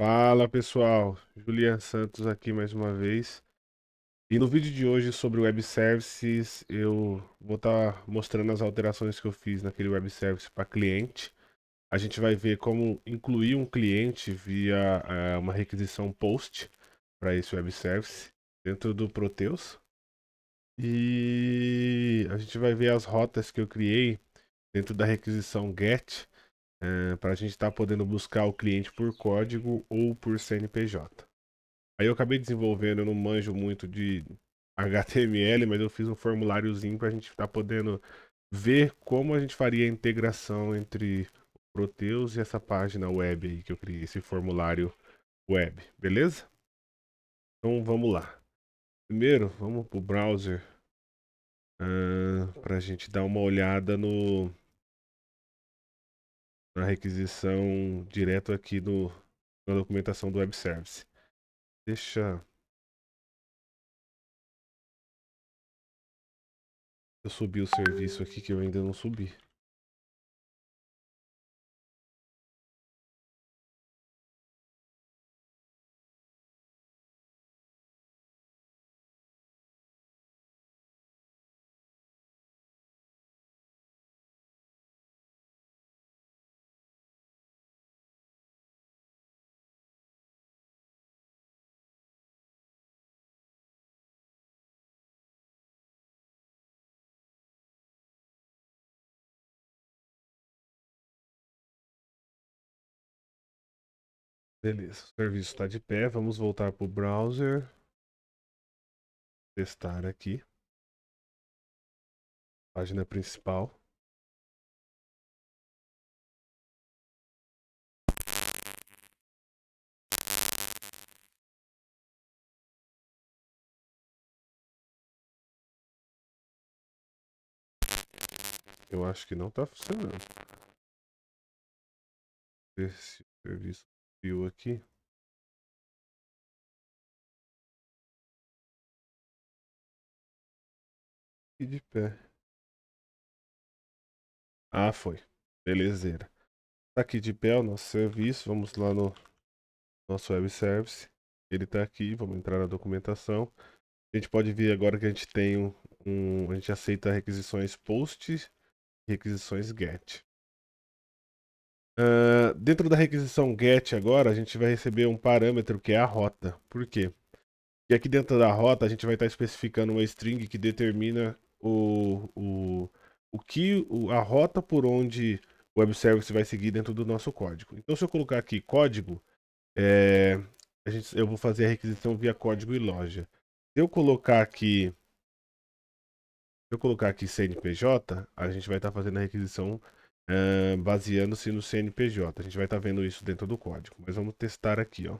Fala pessoal, Julian Santos aqui mais uma vez. E no vídeo de hoje sobre web services, eu vou estar tá mostrando as alterações que eu fiz naquele web service para cliente. A gente vai ver como incluir um cliente via uh, uma requisição post para esse web service dentro do Proteus. E a gente vai ver as rotas que eu criei dentro da requisição GET eh, para a gente estar tá podendo buscar o cliente por código ou por CNPJ. Aí eu acabei desenvolvendo, eu não manjo muito de HTML, mas eu fiz um formuláriozinho para a gente estar tá podendo ver como a gente faria a integração entre o Proteus e essa página web aí que eu criei, esse formulário web, beleza? Então vamos lá. Primeiro, vamos para o browser uh, ah, para a gente dar uma olhada no, na requisição direto aqui no na documentação do web service. Deixa eu subi o serviço aqui que eu ainda não subi. Beleza, o serviço está de pé. Vamos voltar para o browser. Testar aqui. Página principal. Eu acho que não está funcionando. Esse serviço viu aqui. E de pé. Ah, foi. Belezeira. Tá aqui de pé o nosso serviço. Vamos lá no nosso web service. Ele tá aqui. Vamos entrar na documentação. A gente pode ver agora que a gente tem um, um a gente aceita requisições post, requisições get. Uh, dentro da requisição get agora, a gente vai receber um parâmetro que é a rota. Por quê? E aqui dentro da rota a gente vai estar especificando uma string que determina o, o, o que a rota por onde o web service vai seguir dentro do nosso código. Então se eu colocar aqui código, é, gente, eu vou fazer a requisição via código e loja. Se eu colocar aqui, se eu colocar aqui CNPJ, a gente vai estar fazendo a requisição uh, baseando-se no CNPJ. A gente vai estar tá vendo isso dentro do código, mas vamos testar aqui, ó.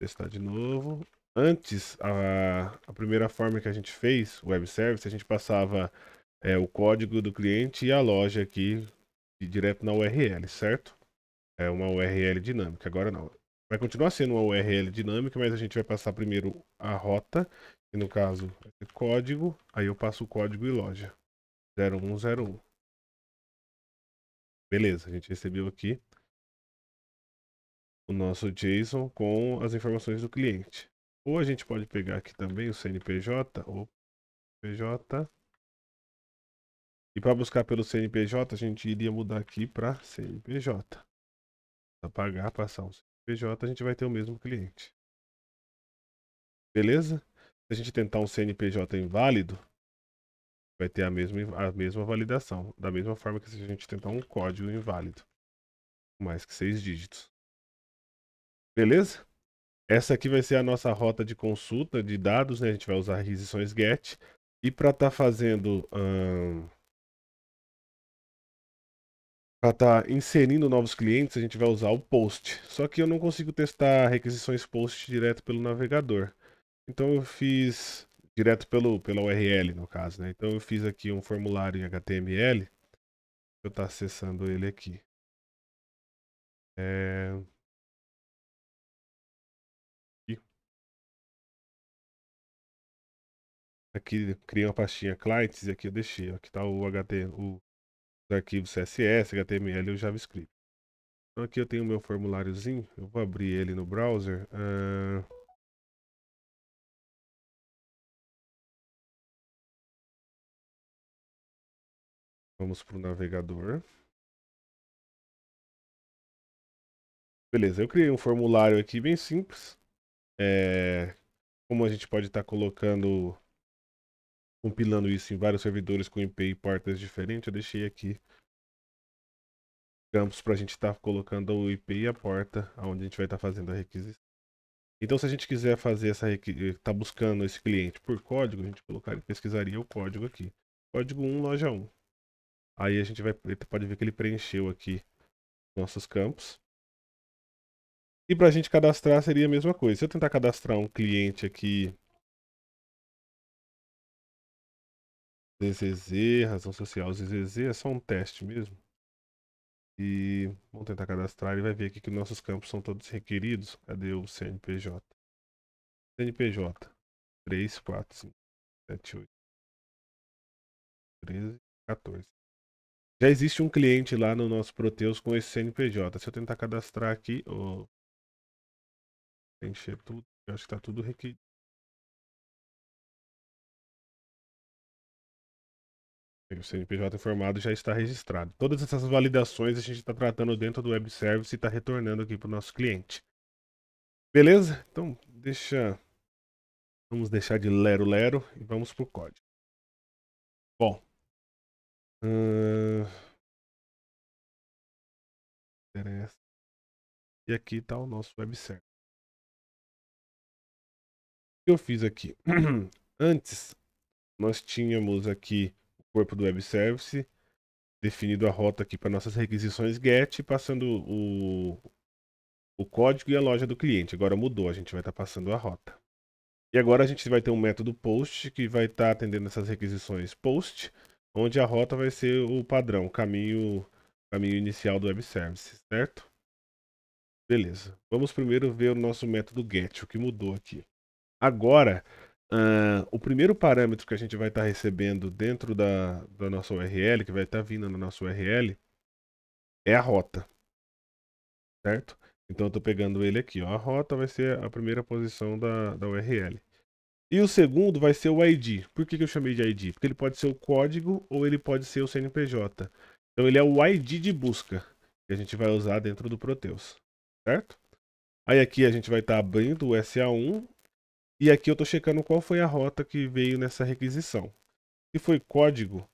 Testar de novo. Antes, a, a primeira forma que a gente fez, web service, a gente passava é, o código do cliente e a loja aqui direto na URL, certo? É uma URL dinâmica. Agora não. Vai continuar sendo uma URL dinâmica, mas a gente vai passar primeiro a rota, que no caso é código, aí eu passo o código e loja. 0101. Beleza, a gente recebeu aqui o nosso JSON com as informações do cliente. Ou a gente pode pegar aqui também o CNPJ, ou PJ. E para buscar pelo CNPJ, a gente iria mudar aqui para CNPJ. Apagar, passar um CNPJ, a gente vai ter o mesmo cliente. Beleza? Se a gente tentar um CNPJ inválido, vai ter a mesma, a mesma validação. Da mesma forma que se a gente tentar um código inválido. Mais que seis dígitos. Beleza? Essa aqui vai ser a nossa rota de consulta de dados, né? A gente vai usar requisições GET. E para estar tá fazendo... Hum, para estar tá inserindo novos clientes, a gente vai usar o POST. Só que eu não consigo testar requisições POST direto pelo navegador. Então eu fiz direto pelo, pela URL, no caso, né? Então eu fiz aqui um formulário em HTML. Deixa eu estar tá acessando ele aqui. É... Aqui criei uma pastinha clients e aqui eu deixei. Aqui está o HT, o, arquivo CSS, HTML e o JavaScript. Então aqui eu tenho o meu formuláriozinho. Eu vou abrir ele no browser. Uh... Vamos para o navegador. Beleza, eu criei um formulário aqui bem simples. É, como a gente pode estar tá colocando, compilando isso em vários servidores com IP e portas diferentes, eu deixei aqui campos para a gente estar tá colocando o IP e a porta, onde a gente vai estar tá fazendo a requisição. Então, se a gente quiser fazer essa requisição, tá buscando esse cliente por código, a gente colocaria, pesquisaria o código aqui. Código 1, loja 1. Aí a gente vai, pode ver que ele preencheu aqui nossos campos. E para a gente cadastrar seria a mesma coisa. Se eu tentar cadastrar um cliente aqui... ZZZ, razão social ZZZ, é só um teste mesmo. E vamos tentar cadastrar, ele vai ver aqui que nossos campos são todos requeridos. Cadê o CNPJ? CNPJ 3, 4, 5, 7, 8, 13, 14. Já existe um cliente lá no nosso Proteus com esse CNPJ. Se eu tentar cadastrar aqui, oh, encher tudo, eu acho que está tudo requerido. O CNPJ informado já está registrado. Todas essas validações a gente está tratando dentro do web service e está retornando aqui para o nosso cliente. Beleza? Então, deixa. Vamos deixar de lero-lero e vamos para o código. Bom, Uh... Interessa. E aqui está o nosso web server. O que eu fiz aqui? Antes, nós tínhamos aqui o corpo do web service, definido a rota aqui para nossas requisições GET, passando o, o código e a loja do cliente. Agora mudou, a gente vai estar tá passando a rota. E agora a gente vai ter um método POST que vai estar tá atendendo essas requisições POST onde a rota vai ser o padrão, o caminho, caminho inicial do web service, certo? Beleza. Vamos primeiro ver o nosso método get, o que mudou aqui. Agora, uh, o primeiro parâmetro que a gente vai estar tá recebendo dentro da, da nossa URL, que vai estar tá vindo na nossa URL, é a rota, certo? Então eu estou pegando ele aqui, ó. a rota vai ser a primeira posição da, da URL. E o segundo vai ser o ID. Por que, que eu chamei de ID? Porque ele pode ser o código ou ele pode ser o CNPJ. Então ele é o ID de busca que a gente vai usar dentro do Proteus, certo? Aí aqui a gente vai estar tá abrindo o SA1 e aqui eu estou checando qual foi a rota que veio nessa requisição. Se foi código,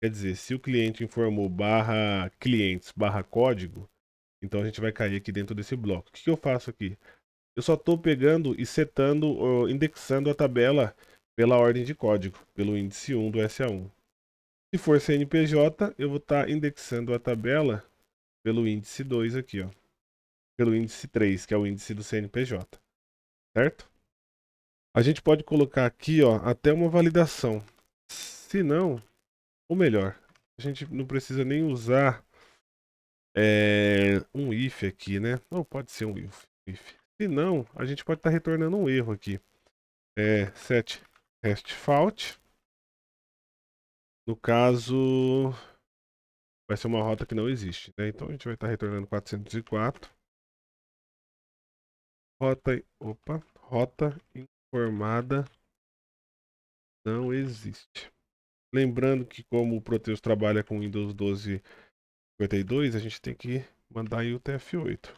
quer dizer, se o cliente informou barra clientes barra código, então a gente vai cair aqui dentro desse bloco. O que, que eu faço aqui? Eu só estou pegando e setando, indexando a tabela pela ordem de código, pelo índice 1 do SA1. Se for CNPJ, eu vou estar tá indexando a tabela pelo índice 2 aqui, ó. Pelo índice 3, que é o índice do CNPJ. Certo? A gente pode colocar aqui, ó, até uma validação. Se não, ou melhor, a gente não precisa nem usar é, um if aqui, né? Ou pode ser um if. Se não, a gente pode estar tá retornando um erro aqui. É, set rest fault. No caso, vai ser uma rota que não existe, né? Então a gente vai estar tá retornando 404. Rota, opa, rota informada não existe. Lembrando que como o Proteus trabalha com Windows 12 52, a gente tem que mandar aí o TF8.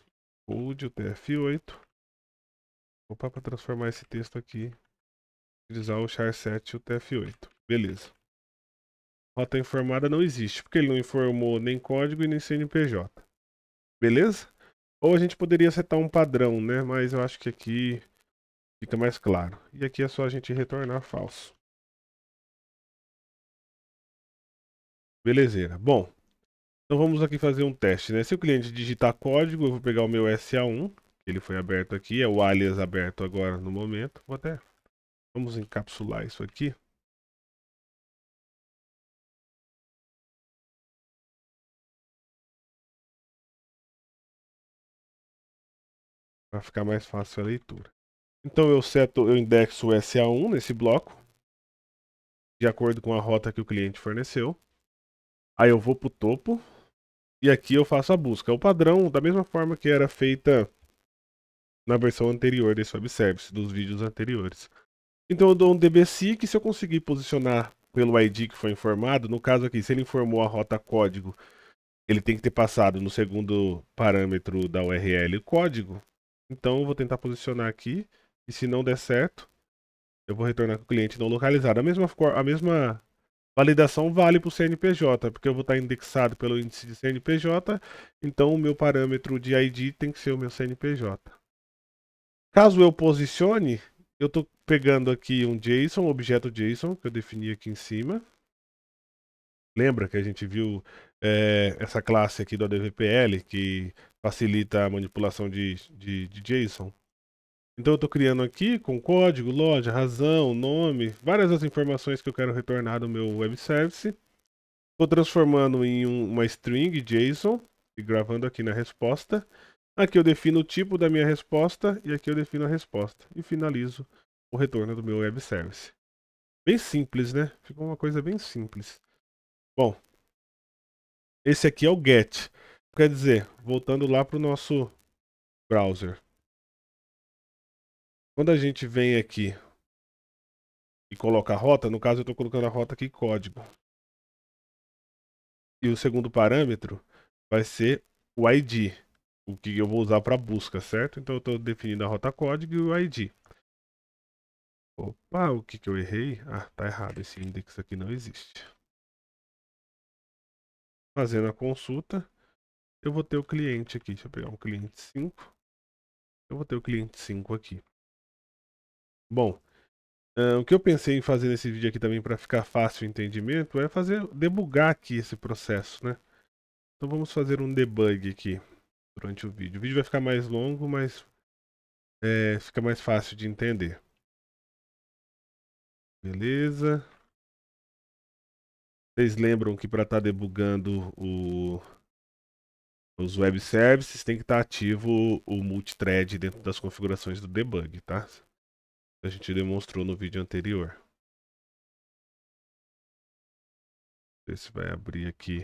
Code, o TF8. Opa, para transformar esse texto aqui, utilizar o char 7 e o TF8. Beleza. Rota informada não existe, porque ele não informou nem código e nem CNPJ. Beleza? Ou a gente poderia setar um padrão, né? Mas eu acho que aqui fica mais claro. E aqui é só a gente retornar falso. Belezeira. Bom, então vamos aqui fazer um teste, né? Se o cliente digitar código, eu vou pegar o meu SA1 ele foi aberto aqui, é o alias aberto agora no momento. Vou até... Vamos encapsular isso aqui. Para ficar mais fácil a leitura. Então eu seto, eu indexo o SA1 nesse bloco. De acordo com a rota que o cliente forneceu. Aí eu vou para o topo. E aqui eu faço a busca. O padrão, da mesma forma que era feita na versão anterior desse web service, dos vídeos anteriores. Então eu dou um DBSI que se eu conseguir posicionar pelo ID que foi informado, no caso aqui, se ele informou a rota código, ele tem que ter passado no segundo parâmetro da URL o código. Então eu vou tentar posicionar aqui e se não der certo, eu vou retornar com o cliente não localizado. A mesma, a mesma validação vale para o CNPJ, porque eu vou estar indexado pelo índice de CNPJ, então o meu parâmetro de ID tem que ser o meu CNPJ. Caso eu posicione, eu estou pegando aqui um JSON, um objeto JSON, que eu defini aqui em cima. Lembra que a gente viu é, essa classe aqui do ADVPL, que facilita a manipulação de, de, de JSON? Então eu estou criando aqui com código, loja, razão, nome, várias as informações que eu quero retornar do meu web service. Estou transformando em um, uma string JSON e gravando aqui na resposta. Aqui eu defino o tipo da minha resposta e aqui eu defino a resposta. E finalizo o retorno do meu web service. Bem simples, né? Ficou uma coisa bem simples. Bom, esse aqui é o GET. Quer dizer, voltando lá para o nosso browser. Quando a gente vem aqui e coloca a rota, no caso eu estou colocando a rota aqui código. E o segundo parâmetro vai ser o ID o que eu vou usar para busca, certo? Então eu estou definindo a rota código e o ID. Opa, o que que eu errei? Ah, tá errado, esse index aqui não existe. Fazendo a consulta, eu vou ter o cliente aqui, deixa eu pegar um cliente 5. Eu vou ter o cliente 5 aqui. Bom, uh, o que eu pensei em fazer nesse vídeo aqui também para ficar fácil o entendimento é fazer debugar aqui esse processo, né? Então vamos fazer um debug aqui durante o vídeo. O vídeo vai ficar mais longo, mas é, fica mais fácil de entender. Beleza. Vocês lembram que para estar tá debugando o, os web services tem que estar tá ativo o multithread dentro das configurações do debug, tá? A gente demonstrou no vídeo anterior. Esse vai abrir aqui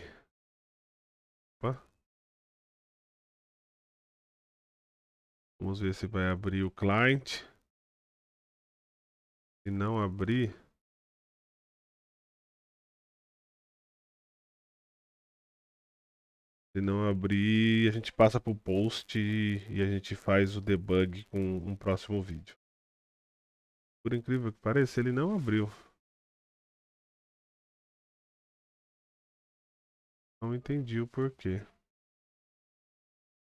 Vamos ver se vai abrir o client. Se não abrir, Se não abrir, a gente passa para o post e a gente faz o debug com um próximo vídeo. Por incrível que pareça, ele não abriu. Não entendi o porquê.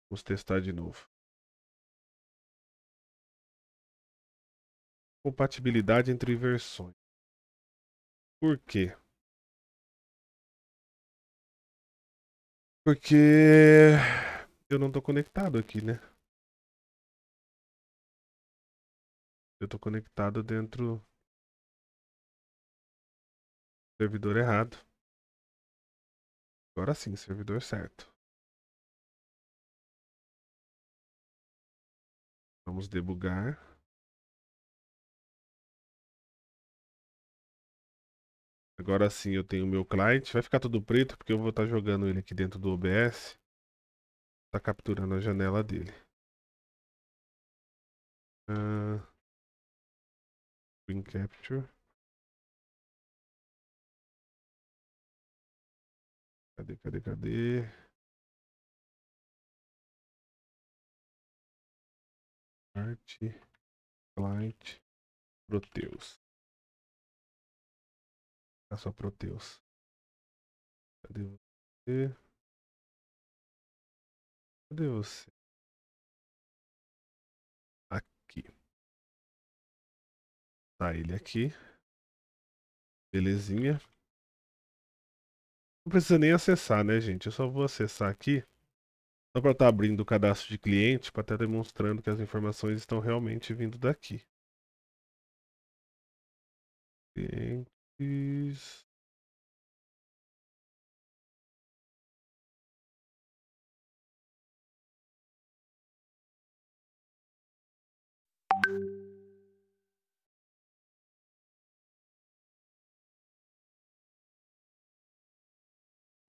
Vamos testar de novo. Compatibilidade entre versões. Por quê? Porque eu não estou conectado aqui, né? Eu estou conectado dentro do servidor errado. Agora sim, servidor certo. Vamos debugar. Agora sim eu tenho meu cliente. Vai ficar tudo preto porque eu vou estar tá jogando ele aqui dentro do OBS. Tá capturando a janela dele. Uh... Screen Capture. Cadê, cadê, cadê? art client, Proteus a só Proteus. Cadê você? Cadê você? Aqui. Tá ele aqui. Belezinha. Não precisa nem acessar, né, gente? Eu só vou acessar aqui. Só para estar tá abrindo o cadastro de cliente, para estar tá demonstrando que as informações estão realmente vindo daqui. Cliente. Isso.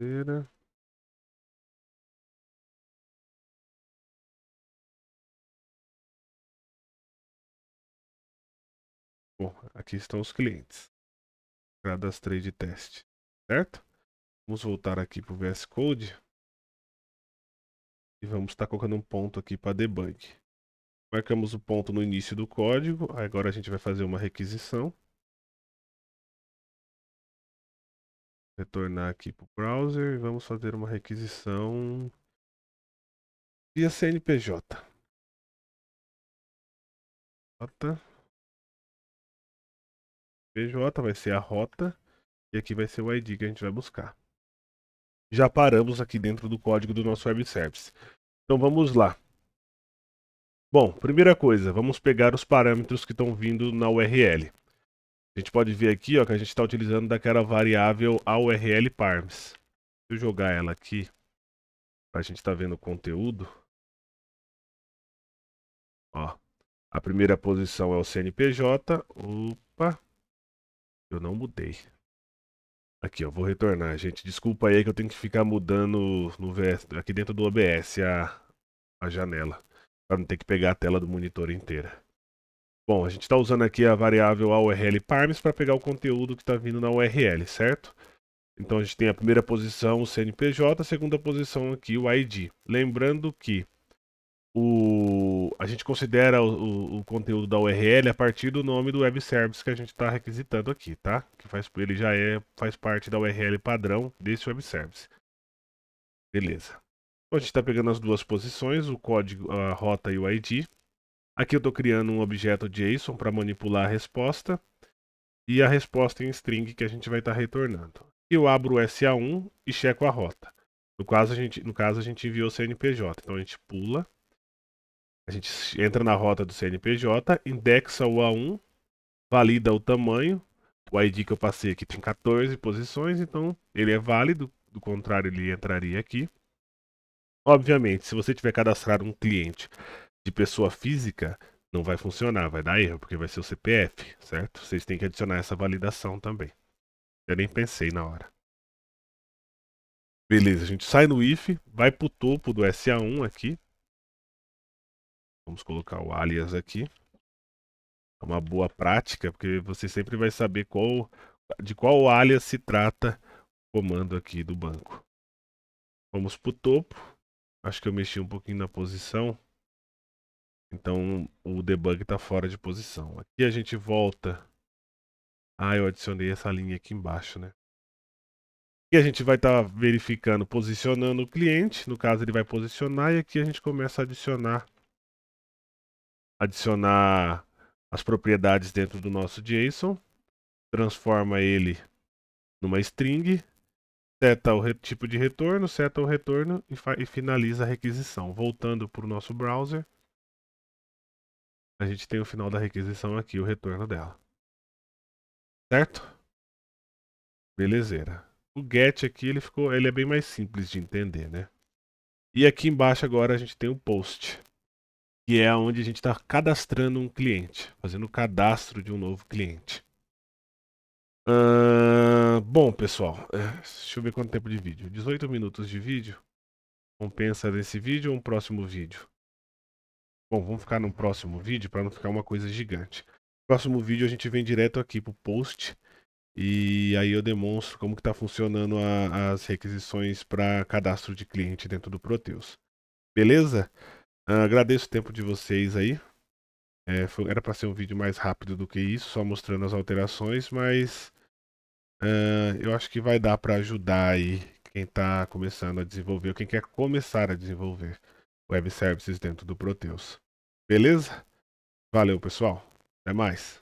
Né, né? Bom, aqui estão os clientes. Cadastrei de teste, certo? Vamos voltar aqui para o VS Code. E vamos estar tá colocando um ponto aqui para debug. Marcamos o ponto no início do código. Agora a gente vai fazer uma requisição. Retornar aqui para o browser e vamos fazer uma requisição via CNPJ. CNPJ, vai ser a rota e aqui vai ser o ID que a gente vai buscar. Já paramos aqui dentro do código do nosso web service. Então vamos lá. Bom, primeira coisa, vamos pegar os parâmetros que estão vindo na URL. A gente pode ver aqui ó, que a gente está utilizando daquela variável a URL parms. Deixa eu jogar ela aqui, para a gente estar tá vendo o conteúdo. Ó, a primeira posição é o CNPJ. Opa! Eu não mudei. Aqui, ó, vou retornar, gente. Desculpa aí que eu tenho que ficar mudando no VS, aqui dentro do OBS a, a janela, para não ter que pegar a tela do monitor inteira. Bom, a gente está usando aqui a variável url params para pegar o conteúdo que está vindo na URL, certo? Então a gente tem a primeira posição o CNPJ, a segunda posição aqui o ID. Lembrando que o, a gente considera o, o, conteúdo da URL a partir do nome do web service que a gente está requisitando aqui, tá? Que faz, ele já é, faz parte da URL padrão desse web service. Beleza. Então, a gente está pegando as duas posições, o código, a rota e o ID. Aqui eu estou criando um objeto JSON para manipular a resposta e a resposta em string que a gente vai estar tá retornando. Eu abro o SA1 e checo a rota. No caso, a gente, no caso, a gente enviou CNPJ, então a gente pula a gente entra na rota do CNPJ, indexa o A1, valida o tamanho, o ID que eu passei aqui tem 14 posições, então ele é válido, do contrário ele entraria aqui. Obviamente, se você tiver cadastrado um cliente de pessoa física, não vai funcionar, vai dar erro, porque vai ser o CPF, certo? Vocês têm que adicionar essa validação também. Eu nem pensei na hora. Beleza, a gente sai no if, vai pro topo do SA1 aqui, Vamos colocar o alias aqui. É uma boa prática, porque você sempre vai saber qual, de qual alias se trata o comando aqui do banco. Vamos para o topo. Acho que eu mexi um pouquinho na posição. Então o debug está fora de posição. Aqui a gente volta. Ah, eu adicionei essa linha aqui embaixo, né? Aqui a gente vai estar tá verificando, posicionando o cliente. No caso, ele vai posicionar. E aqui a gente começa a adicionar adicionar as propriedades dentro do nosso JSON, transforma ele numa string, seta o tipo de retorno, seta o retorno e, e finaliza a requisição. Voltando para o nosso browser, a gente tem o final da requisição aqui, o retorno dela. Certo? Belezeira. O get aqui ele ficou, ele é bem mais simples de entender, né? E aqui embaixo agora a gente tem o post que é onde a gente está cadastrando um cliente, fazendo o cadastro de um novo cliente. Uh, bom, pessoal, é, deixa eu ver quanto tempo de vídeo. 18 minutos de vídeo. Compensa nesse vídeo ou um próximo vídeo? Bom, vamos ficar no próximo vídeo para não ficar uma coisa gigante. Próximo vídeo a gente vem direto aqui pro post e aí eu demonstro como que está funcionando a, as requisições para cadastro de cliente dentro do Proteus. Beleza? Ah, agradeço o tempo de vocês aí. É, foi, era para ser um vídeo mais rápido do que isso, só mostrando as alterações, mas uh, eu acho que vai dar para ajudar aí quem está começando a desenvolver, ou quem quer começar a desenvolver web services dentro do Proteus. Beleza? Valeu, pessoal. Até mais.